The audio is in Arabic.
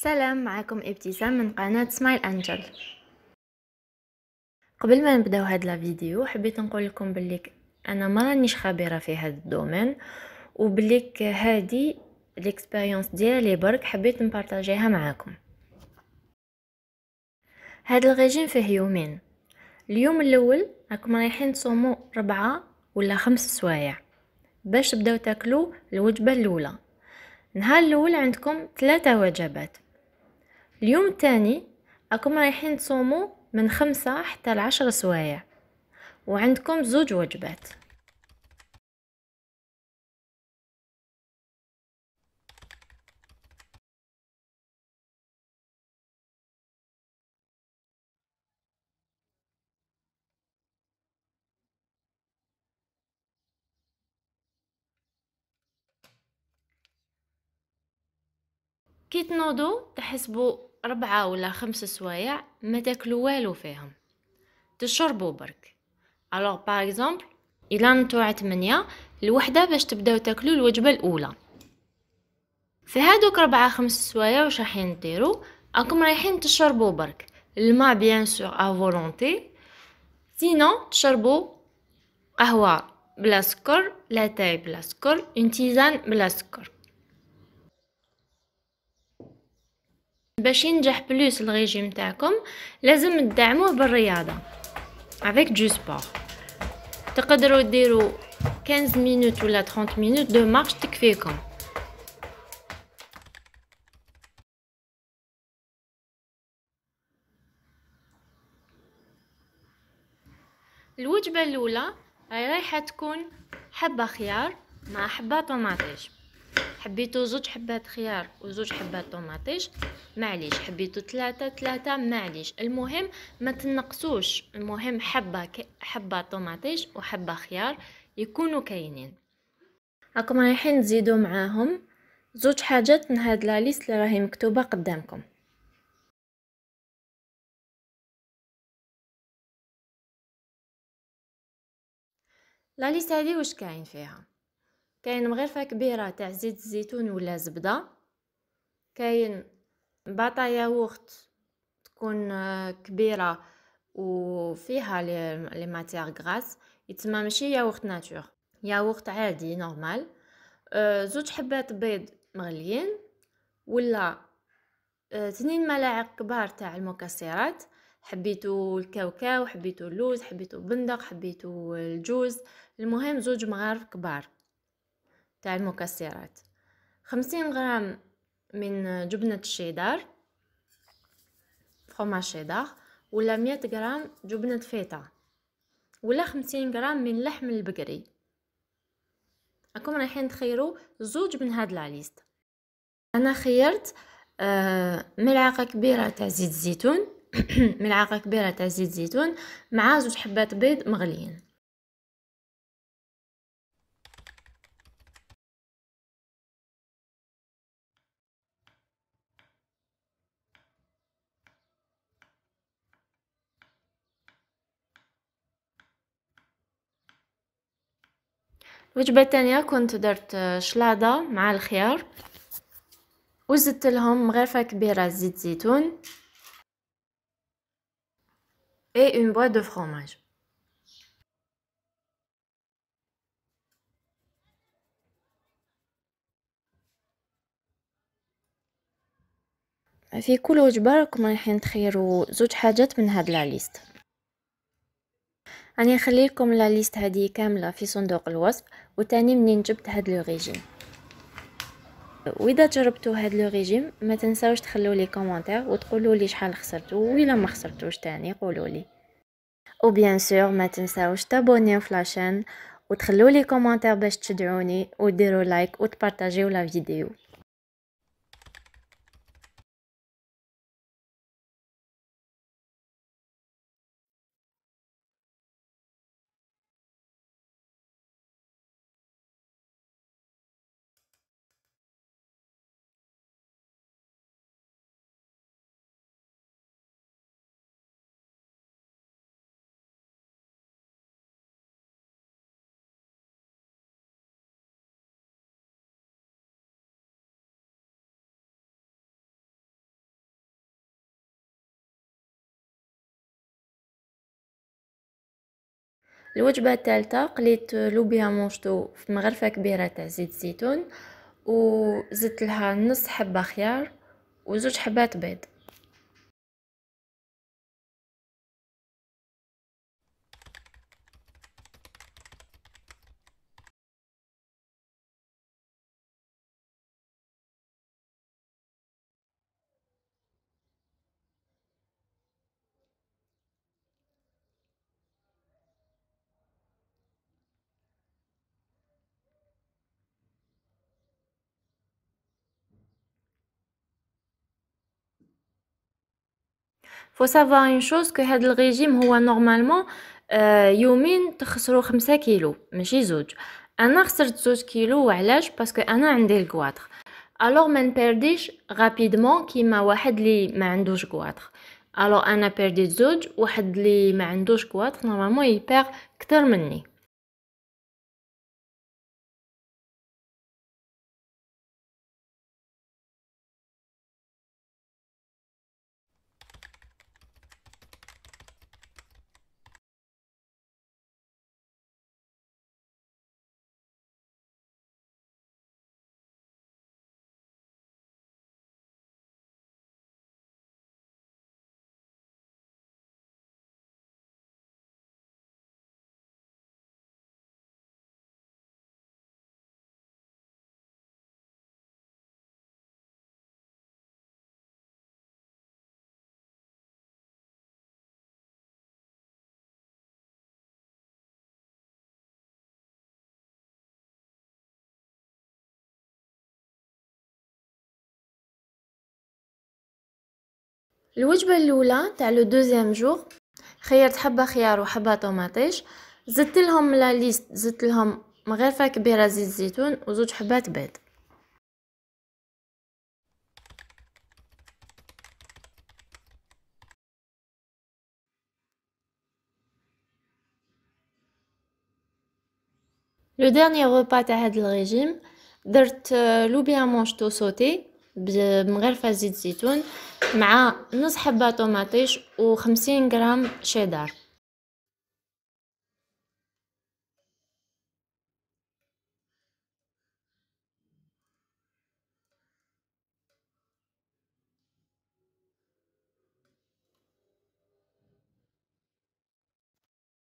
سلام معكم ابتسام من قناة سمايل أنجل قبل ما نبداو هاد الفيديو حبيت نقول لكم بلي انا ما رانيش خبيره في هاد الدومين وبلي هادي الاكسبيريونس ديالي برك حبيت نبارطاجيها معاكم هاد الغيجين فيه يومين اليوم الاول راكم رايحين تصوموا ربعة ولا خمس سوايع باش تبداو تاكلوا الوجبه الاولى نهار الاول عندكم ثلاثه وجبات اليوم الثاني راكم رايحين تصوموا من خمسة حتى العشر سوايع وعندكم زوج وجبات كي تنوضوا تحسبوا ربعة ولا خمس سوايع ما تاكلوا والو فيهم تشربوا برك الوغ باغ اكزومبل الى نتوع 8 الوحده باش تبداو تاكلوا الوجبه الاولى في هادوك ربعة خمس سوايع واش رايحين ديروا راكم رايحين تشربوا برك الماء بيان سور ا فولونتي سينو تشربوا قهوه بلا سكر لا تاي بلا سكر اون تيزان بلا سكر باش ينجح بلوس الريجيم تاعكم لازم تدعموه بالرياضه افيك دو سبور تقدروا ديروا 15 مينوت ولا 30 مينوت دو مارش تكفيكم الوجبه الاولى رايحه تكون حبه خيار مع حبه طماطيش حبيتو زوج حبات خيار وزوج حبات طوماطيش معليش حبيتو ثلاثة ثلاثة معليش المهم ما تنقصوش المهم حبة ك... حبة طوماطيش وحبة خيار يكونوا كاينين راكم رايحين تزيدوا معاهم زوج حاجات من هاد لا ليست اللي راهي مكتوبه قدامكم لا ليست هادي واش كاين فيها كاين مغرفه كبيره تاع زيت الزيتون ولا زبده كاين باطا ياغورت تكون آه، كبيره وفيها لي ماتيغ غراس يتسمى ماشي ياغورت ناتور ياغورت عادي نورمال آه، زوج حبات بيض مغليين ولا اثنين آه، ملاعق كبار تاع المكسرات حبيتو الكاوكاو حبيتو اللوز حبيتو البندق حبيتو الجوز المهم زوج مغارف كبار تاع المكسرات خمسين غرام من جبنة الشيدر فخوماج شيدر ولا مية غرام جبنة فيتا ولا خمسين غرام من لحم البقري راكم رايحين تخيروا زوج من هاد لاليست انا خيرت آه، ملعقه كبيره تاع زيت الزيتون ملعقه كبيره تاع زيت الزيتون مع زوج حبات بيض مغليين الوجبه الثانيه كنت درت شلاضه مع الخيار وزدت لهم مغرفه كبيره زيت زيتون اي اون بوا دو فرماج في كل وجبه راكم رايحين تخيروا زوج حاجات من هاد لا ليست راني نخلي لكم لا ليست هذه كامله في صندوق الوصف وتاني منين جبت هاد لو ريجيم واذا جربتوا هاد لو ريجيم ما تنساوش تخلوا لي كومونتير وتقولوا لي شحال خسرتوا ولا ما خسرتوش تاني قولوا لي بيان سور ما تنساوش تابونيو في لاشين وتخلوا لي كومونتير باش تشجعوني وديروا لايك وتبارطاجيو لا فيديو الوجبة الثالثة قليت لوبيا مونشتو في مغرفة كبيرة تاع زيت الزيتون وزدت لها نص حبة خيار وزوج حبات بيض فو سافوار اون شوز كو هاد الريجيم هو نورمالمون يومين تخسرو خمسة كيلو ماشي زوج انا خسرت زوج كيلو وعلاش باسكو انا عندي الكواتر الوغ ما نبرديش غابيدمون كيما واحد لي ما عندوش كواتر الوغ انا بيرديت زوج واحد لي ما عندوش كواتر نورمالمون يبيغ كتر مني الوجبة الاولى تاع لو دوزيام جور خيرت حبة خيار وحبة طوماطيش زدت لهم لا ليست زدت لهم مغرفة كبيرة زيت زيتون وزوج حبات بيض لو ديرني غوبا تاع هاد الريجيم درت لوبيا تو سوتي من غير زيت زيتون مع نص حبه طوماطيش وخمسين غرام شيدر